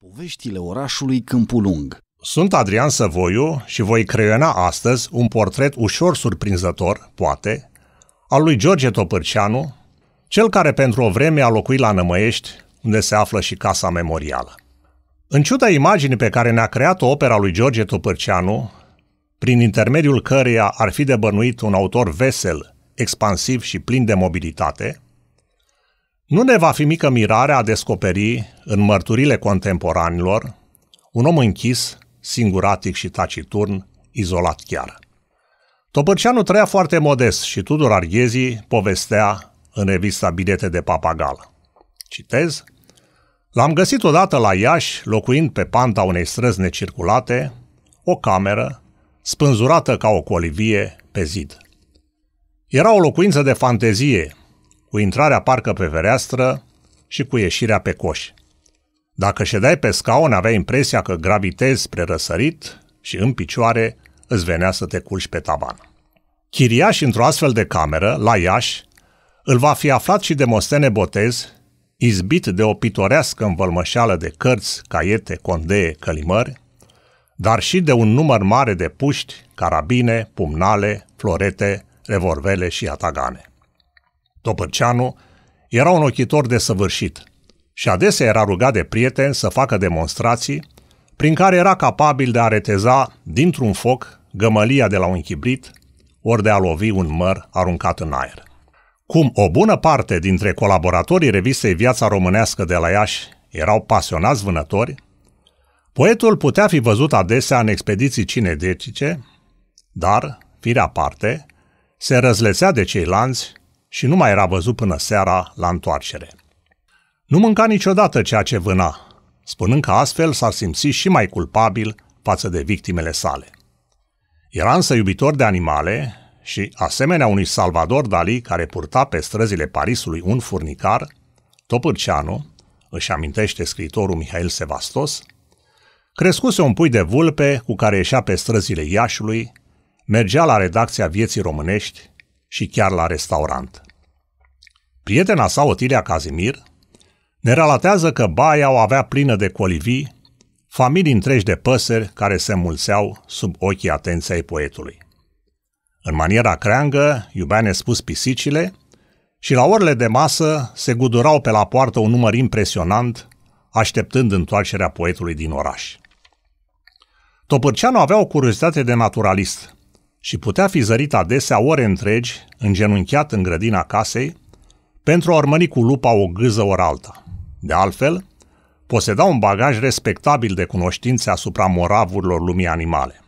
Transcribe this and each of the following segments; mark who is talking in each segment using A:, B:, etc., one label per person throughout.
A: Poveștile orașului Câmpulung Sunt Adrian Săvoiu și voi creiona astăzi un portret ușor surprinzător, poate, al lui George Topârceanu, cel care pentru o vreme a locuit la Nămăiești, unde se află și Casa Memorială. În ciuda imaginii pe care ne-a creat opera lui George Topârceanu, prin intermediul căreia ar fi de bănuit un autor vesel, expansiv și plin de mobilitate – nu ne va fi mică mirare a descoperi, în mărturile contemporanilor, un om închis, singuratic și taciturn, izolat chiar. Topârceanu trăia foarte modest și Tudor Arghezi povestea în revista Bilete de Papagal. Citez. L-am găsit odată la Iași, locuind pe panta unei străzi necirculate, o cameră, spânzurată ca o colivie, pe zid. Era o locuință de fantezie, cu intrarea parcă pe fereastră și cu ieșirea pe coș. Dacă ședeai pe scaun, aveai impresia că gravitezi spre răsărit și în picioare îți venea să te culci pe tavan. Chiriaș într-o astfel de cameră, la Iași, îl va fi aflat și de Mostene Botez, izbit de o pitorească învălmășeală de cărți, caiete, condee, călimări, dar și de un număr mare de puști, carabine, pumnale, florete, revolvele și atagane. Topărceanu, era un ochitor desăvârșit și adesea era rugat de prieteni să facă demonstrații prin care era capabil de a reteza dintr-un foc gămălia de la un chibrit ori de a lovi un măr aruncat în aer. Cum o bună parte dintre colaboratorii revistei Viața Românească de la Iași erau pasionați vânători, poetul putea fi văzut adesea în expediții cinedecice, dar, firea parte, se răzlețea de ceilalți și nu mai era văzut până seara la întoarcere. Nu mânca niciodată ceea ce vâna, spunând că astfel s-ar simți și mai culpabil față de victimele sale. Era însă iubitor de animale și, asemenea unui Salvador Dali care purta pe străzile Parisului un furnicar, Topârceanu, își amintește scritorul Mihail Sevastos, crescuse un pui de vulpe cu care ieșea pe străzile Iașului, mergea la redacția Vieții Românești și chiar la restaurant. Prietena sa, Otilia Cazimir, ne relatează că baia o avea plină de colivii, familii întregi de păsări care se mulțeau sub ochii atenției poetului. În maniera creangă, iubea nespus pisicile și la orele de masă se gudurau pe la poartă un număr impresionant, așteptând întoarcerea poetului din oraș. Topârceanu avea o curiozitate de naturalist, și putea fi zărit adesea ore întregi, îngenunchiat în grădina casei, pentru a urmări cu lupa o gâză ori alta. De altfel, poseda un bagaj respectabil de cunoștințe asupra moravurilor lumii animale.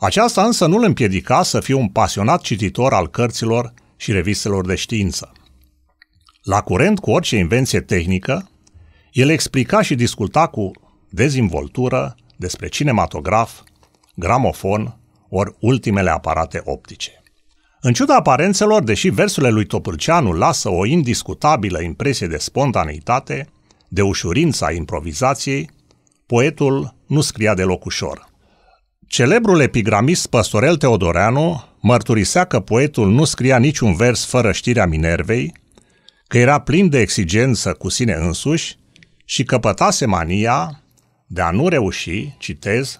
A: Aceasta însă nu îl împiedica să fie un pasionat cititor al cărților și reviselor de știință. La curent cu orice invenție tehnică, el explica și discuta cu dezinvoltură despre cinematograf, gramofon, ori ultimele aparate optice. În ciuda aparențelor, deși versurile lui Topârceanu lasă o indiscutabilă impresie de spontaneitate, de ușurința improvizației, poetul nu scria deloc ușor. Celebrul epigramist Păstorel Teodoreanu mărturisea că poetul nu scria niciun vers fără știrea Minervei, că era plin de exigență cu sine însuși și căpătase mania de a nu reuși, citez,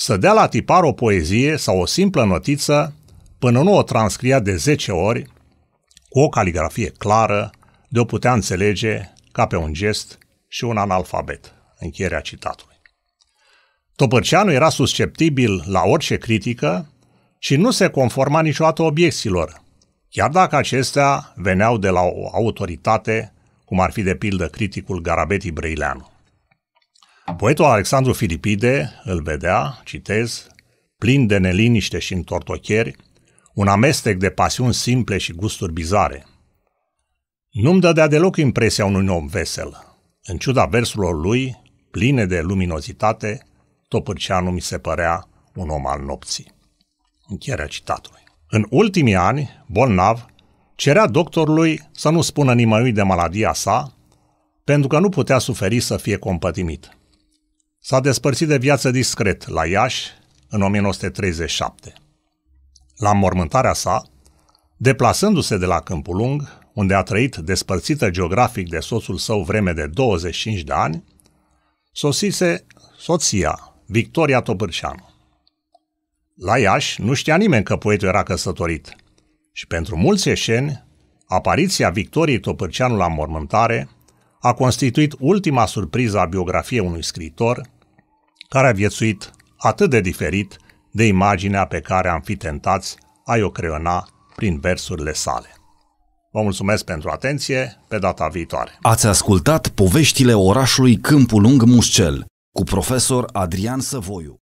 A: să dea la tipar o poezie sau o simplă notiță până nu o transcria de 10 ori, cu o caligrafie clară, de o putea înțelege ca pe un gest și un analfabet. Încheierea citatului. Topărceanu era susceptibil la orice critică și nu se conforma niciodată obiecțiilor, chiar dacă acestea veneau de la o autoritate, cum ar fi de pildă criticul Garabeti Brăileanu. Poetul Alexandru Filipide îl vedea, citez, plin de neliniște și întortocheri, un amestec de pasiuni simple și gusturi bizare. Nu-mi dădea deloc impresia unui om vesel. În ciuda versurilor lui, pline de luminozitate, Topârceanu mi se părea un om al nopții. Încheierea citatului. În ultimii ani, bolnav, cerea doctorului să nu spună nimănui de maladia sa, pentru că nu putea suferi să fie compătimit. S-a despărțit de viață discret la Iași în 1937. La mormântarea sa, deplasându-se de la Câmpul Lung, unde a trăit despărțită geografic de soțul său vreme de 25 de ani, sosise soția, Victoria Topârșanu. La Iași nu știa nimeni că poetul era căsătorit și pentru mulți ieșeni, apariția Victoriei Topârceanu la mormântare a constituit ultima surpriză a biografiei unui scriitor – care a viețuit atât de diferit de imaginea pe care am fi tentați a o creona prin versurile sale. Vă mulțumesc pentru atenție, pe data viitoare. Ați ascultat poveștile orașului Câmpul Lung cu profesor Adrian Săvoiu.